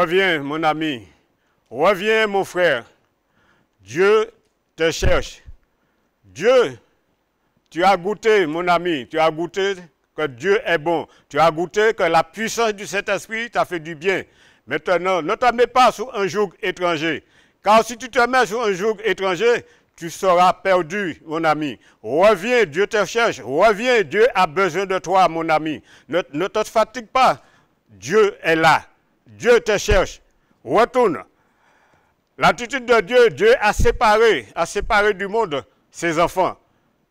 Reviens, mon ami. Reviens, mon frère. Dieu te cherche. Dieu, tu as goûté, mon ami, tu as goûté que Dieu est bon. Tu as goûté que la puissance du Saint-Esprit t'a fait du bien. Maintenant, ne te mets pas sur un joug étranger. Car si tu te mets sur un joug étranger, tu seras perdu, mon ami. Reviens, Dieu te cherche. Reviens, Dieu a besoin de toi, mon ami. ne te fatigue pas. Dieu est là. Dieu te cherche. Retourne. L'attitude de Dieu, Dieu a séparé, a séparé du monde ses enfants.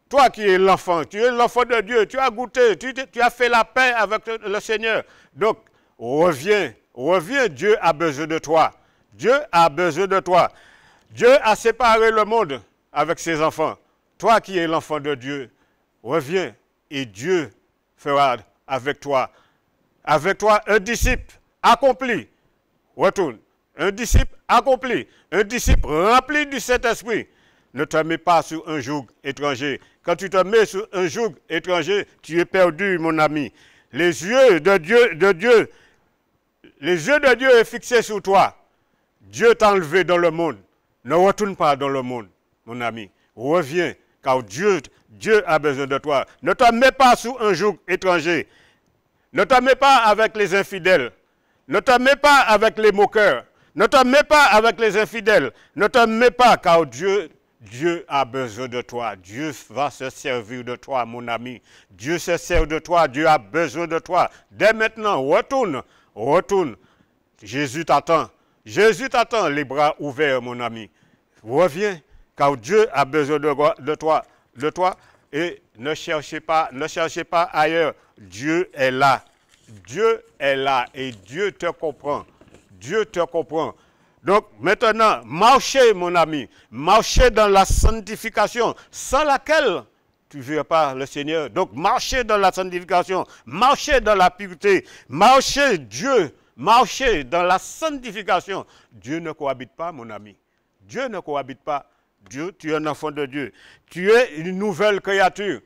Toi qui es l'enfant, tu es l'enfant de Dieu, tu as goûté, tu, tu, as fait la paix avec le Seigneur. Donc, reviens, reviens, Dieu a besoin de toi. Dieu a besoin de toi. Dieu a séparé le monde avec ses enfants. Toi qui es l'enfant de Dieu, reviens et Dieu fera avec toi, avec toi un disciple accompli. Retourne. Un disciple accompli. Un disciple rempli du Saint-Esprit. Ne te mets pas sur un joug étranger. Quand tu te mets sur un joug étranger, tu es perdu, mon ami. Les yeux de Dieu, de Dieu, les yeux de Dieu sont fixés sur toi. Dieu t'a enlevé dans le monde. Ne retourne pas dans le monde, mon ami. Reviens, car Dieu, Dieu a besoin de toi. Ne te mets pas sous un joug étranger. Ne te mets pas avec les infidèles. Ne te mets pas avec les moqueurs. Ne te mets pas avec les infidèles. Ne te mets pas, car Dieu, Dieu a besoin de toi. Dieu va se servir de toi, mon ami. Dieu se sert de toi. Dieu a besoin de toi. Dès maintenant, retourne, retourne. Jésus t'attend. Jésus t'attend, les bras ouverts, mon ami. Reviens, car Dieu a besoin de, de toi. De toi et ne cherchez pas, ne cherchez pas ailleurs. Dieu est là. Dieu est là et Dieu te comprend. Dieu te comprend. Donc maintenant, marchez mon ami, marchez dans la sanctification sans laquelle tu ne verras pas le Seigneur. Donc marchez dans la sanctification, marchez dans la pureté, marchez Dieu, marchez dans la sanctification. Dieu ne cohabite pas mon ami. Dieu ne cohabite pas. Dieu, tu es un enfant de Dieu. Tu es une nouvelle créature.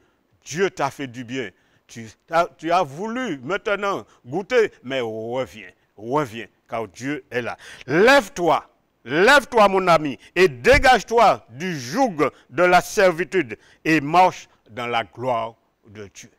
Dieu t'a fait du bien tu as, voulu maintenant goûter, mais reviens, reviens, car Dieu est là. Lève-toi, lève-toi mon ami, et dégage-toi du joug de la servitude, et marche dans la gloire de Dieu.